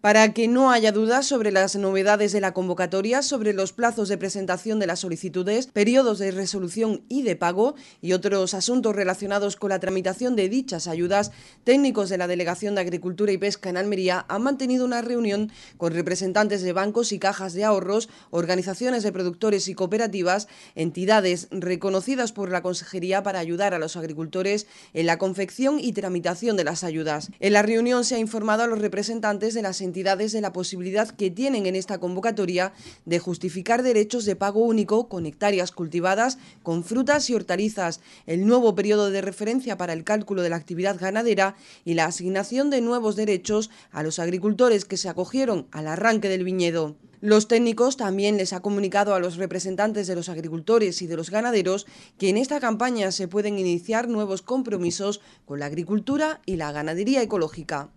Para que no haya dudas sobre las novedades de la convocatoria, sobre los plazos de presentación de las solicitudes, periodos de resolución y de pago y otros asuntos relacionados con la tramitación de dichas ayudas, técnicos de la Delegación de Agricultura y Pesca en Almería han mantenido una reunión con representantes de bancos y cajas de ahorros, organizaciones de productores y cooperativas, entidades reconocidas por la Consejería para ayudar a los agricultores en la confección y tramitación de las ayudas. En la reunión se ha informado a los representantes de las entidades de la posibilidad que tienen en esta convocatoria de justificar derechos de pago único con hectáreas cultivadas con frutas y hortalizas, el nuevo periodo de referencia para el cálculo de la actividad ganadera y la asignación de nuevos derechos a los agricultores que se acogieron al arranque del viñedo. Los técnicos también les ha comunicado a los representantes de los agricultores y de los ganaderos que en esta campaña se pueden iniciar nuevos compromisos con la agricultura y la ganadería ecológica.